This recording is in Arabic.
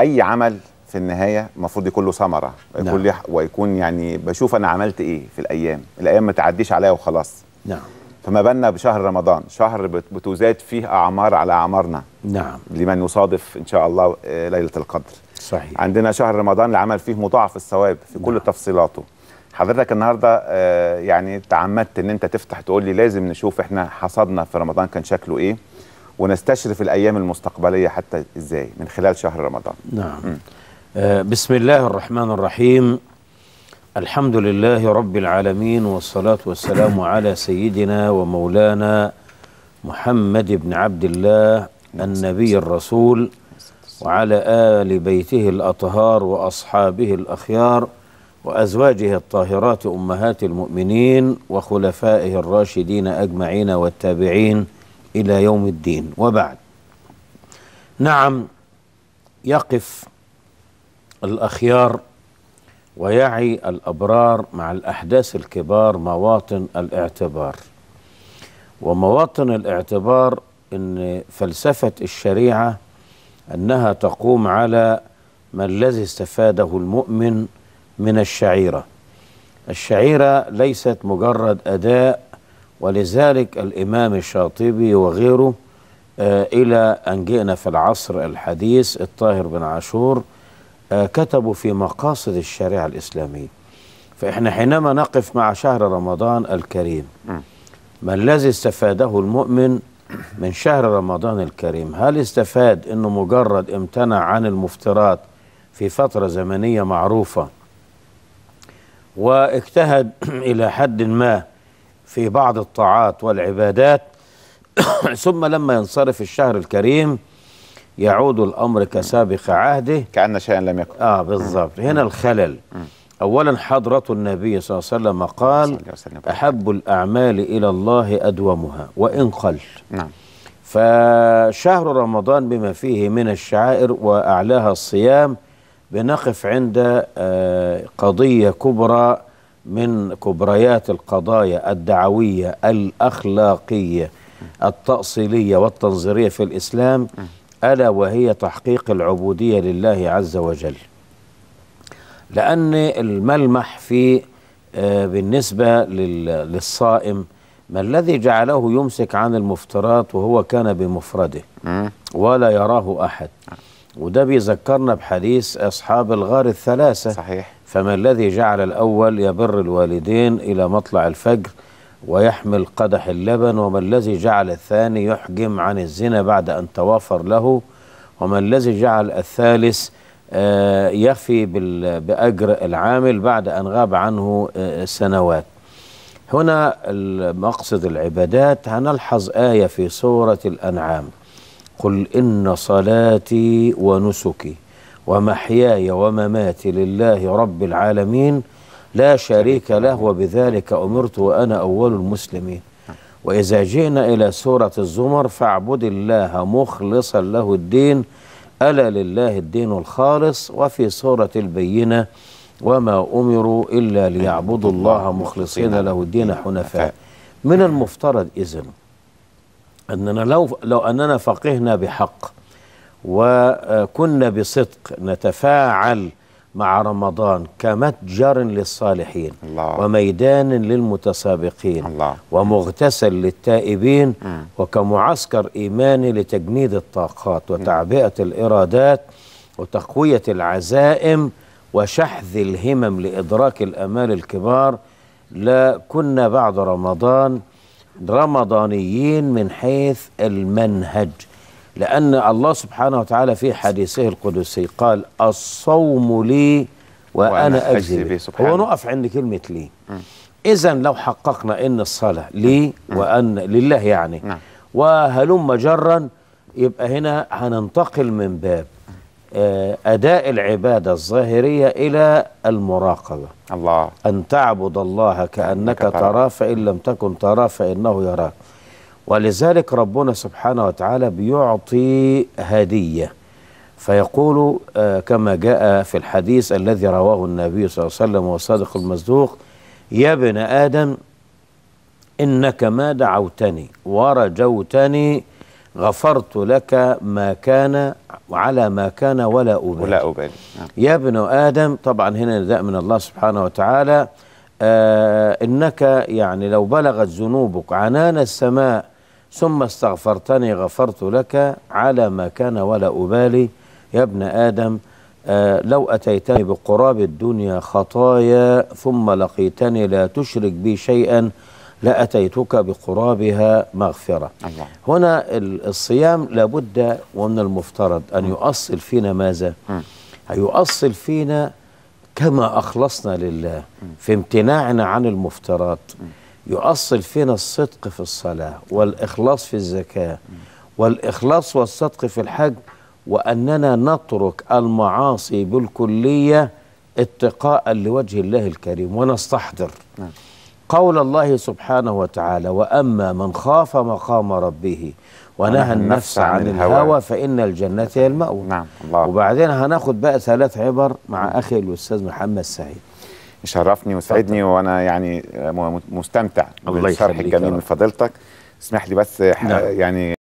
اي عمل في النهايه المفروض يكون له ثمره نعم. ويكون ويكون يعني بشوف انا عملت ايه في الايام الايام ما تعديش عليا وخلاص نعم فما بالنا بشهر رمضان شهر بتزاد فيه اعمار على اعمارنا نعم لمن يصادف ان شاء الله آه، ليله القدر صحيح عندنا شهر رمضان العمل فيه مضاعف الثواب في كل نعم. تفصيلاته حضرتك النهارده آه، يعني تعمدت ان انت تفتح تقول لي لازم نشوف احنا حصدنا في رمضان كان شكله ايه ونستشرف الايام المستقبليه حتى ازاي من خلال شهر رمضان نعم م. آه، بسم الله الرحمن الرحيم الحمد لله رب العالمين والصلاه والسلام على سيدنا ومولانا محمد بن عبد الله نعم. النبي الرسول وعلى ال بيته الاطهار واصحابه الاخيار وأزواجه الطاهرات أمهات المؤمنين وخلفائه الراشدين أجمعين والتابعين إلى يوم الدين وبعد نعم يقف الأخيار ويعي الأبرار مع الأحداث الكبار مواطن الاعتبار ومواطن الاعتبار ان فلسفه الشريعه انها تقوم على ما الذي استفاده المؤمن من الشعيره الشعيره ليست مجرد اداء ولذلك الإمام الشاطبي وغيره آه، إلى أن جئنا في العصر الحديث الطاهر بن عاشور آه، كتبوا في مقاصد الشريعة الإسلامية فإحنا حينما نقف مع شهر رمضان الكريم ما الذي استفاده المؤمن من شهر رمضان الكريم هل استفاد أنه مجرد امتنع عن المفترات في فترة زمنية معروفة واجتهد إلى حد ما في بعض الطاعات والعبادات ثم لما ينصرف الشهر الكريم يعود الأمر كسابق عهده كأن شيئا لم يكن آه بالضبط هنا الخلل أولا حضرة النبي صلى الله عليه وسلم قال أحب الأعمال إلى الله أدومها وإن قل نعم فشهر رمضان بما فيه من الشعائر وأعلاها الصيام بنقف عند آه، قضية كبرى من كبريات القضايا الدعوية الأخلاقية التأصيلية والتنظيرية في الإسلام ألا وهي تحقيق العبودية لله عز وجل لأن الملمح في آه، بالنسبة للصائم ما الذي جعله يمسك عن المفترات وهو كان بمفرده ولا يراه أحد وده بيذكرنا بحديث أصحاب الغار الثلاثة صحيح فما الذي جعل الأول يبر الوالدين إلى مطلع الفجر ويحمل قدح اللبن وما الذي جعل الثاني يحجم عن الزنا بعد أن توافر له وما الذي جعل الثالث آه، يفي بأجر العامل بعد أن غاب عنه آه، سنوات هنا مقصد العبادات هنلحظ آية في سورة الأنعام قل إن صلاتي ونسكي ومحياي ومماتي لله رب العالمين لا شريك له وبذلك أمرت وأنا أول المسلمين وإذا جئنا إلى سورة الزمر فاعبد الله مخلصا له الدين ألا لله الدين الخالص وفي سورة البينة وما أمروا إلا ليعبدوا الله مخلصين له الدين حنفاء من المفترض إذن أننا لو, لو أننا فقهنا بحق وكنا بصدق نتفاعل مع رمضان كمتجر للصالحين الله. وميدان للمتسابقين الله. ومغتسل للتائبين م. وكمعسكر إيماني لتجنيد الطاقات وتعبئة الإرادات وتقوية العزائم وشحذ الهمم لإدراك الأمال الكبار لا كنا بعد رمضان رمضانيين من حيث المنهج لأن الله سبحانه وتعالى في حديثه القدسي قال الصوم لي وأنا, وأنا أجزي به هو نقف عند كلمة لي إذا لو حققنا أن الصلاة لي وأن لله يعني نعم. وهلم جرا يبقى هنا هننتقل من باب آه، أداء العبادة الظاهرية إلى المراقبة الله أن تعبد الله كأنك تراه فإن لم تكن تراه فإنه يراك ولذلك ربنا سبحانه وتعالى بيعطي هدية فيقول آه، كما جاء في الحديث الذي رواه النبي صلى الله عليه وسلم والصادق المصدوق يا ابن آدم إنك ما دعوتني ورجوتني غفرت لك ما كان على ما كان ولا أبالي ولا أبالي نعم. يا ابن آدم طبعا هنا نداء من الله سبحانه وتعالى آه إنك يعني لو بلغت ذنوبك عنان السماء ثم استغفرتني غفرت لك على ما كان ولا أبالي يا ابن آدم آه لو أتيتني بقراب الدنيا خطايا ثم لقيتني لا تشرك بي شيئا لأتيتك بقرابها مغفرة الله. هنا الصيام لابد ومن المفترض أن يؤصل فينا ماذا؟ يؤصل فينا كما أخلصنا لله في امتناعنا عن المفترات يؤصل فينا الصدق في الصلاة والإخلاص في الزكاة والإخلاص والصدق في الحج وأننا نترك المعاصي بالكلية اتقاء لوجه الله الكريم ونستحضر نعم. قول الله سبحانه وتعالى وأما من خاف مقام ربه ونهى النفس عن, الهوى فإن الجنة هي المأوى نعم الله وبعدين هناخد بقى ثلاث عبر مع نعم. أخي الأستاذ محمد سعيد يشرفني ويسعدني وانا يعني مستمتع بالشرح الجميل من فضيلتك اسمح لي بس نعم. يعني